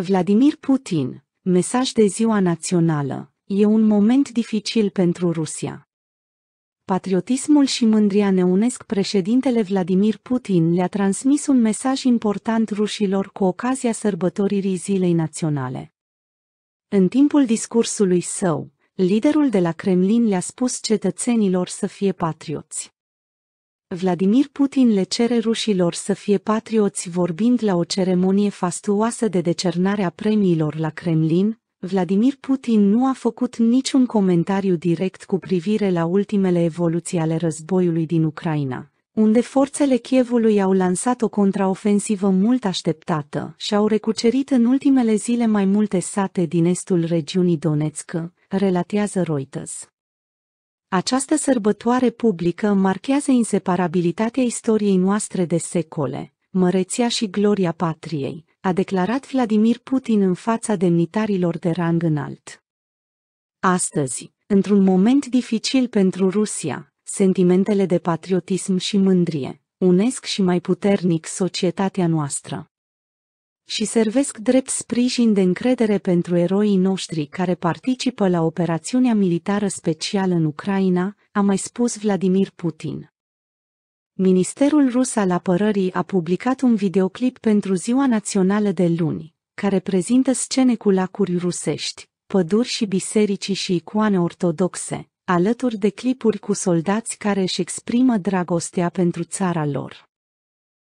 Vladimir Putin, mesaj de ziua națională, e un moment dificil pentru Rusia. Patriotismul și mândria ne unesc președintele Vladimir Putin le-a transmis un mesaj important rușilor cu ocazia sărbătoririi Zilei Naționale. În timpul discursului său, liderul de la Kremlin le-a spus cetățenilor să fie patrioți. Vladimir Putin le cere rușilor să fie patrioți vorbind la o ceremonie fastuoasă de decernare a premiilor la Kremlin. Vladimir Putin nu a făcut niciun comentariu direct cu privire la ultimele evoluții ale războiului din Ucraina, unde forțele Chievului au lansat o contraofensivă mult așteptată și au recucerit în ultimele zile mai multe sate din estul regiunii Donetsk, relatează Reuters. Această sărbătoare publică marchează inseparabilitatea istoriei noastre de secole, măreția și gloria patriei, a declarat Vladimir Putin în fața demnitarilor de rang înalt. Astăzi, într-un moment dificil pentru Rusia, sentimentele de patriotism și mândrie unesc și mai puternic societatea noastră și servesc drept sprijin de încredere pentru eroii noștri care participă la operațiunea militară specială în Ucraina, a mai spus Vladimir Putin. Ministerul rus al apărării a publicat un videoclip pentru Ziua Națională de luni, care prezintă scene cu lacuri rusești, păduri și biserici și icoane ortodoxe, alături de clipuri cu soldați care își exprimă dragostea pentru țara lor.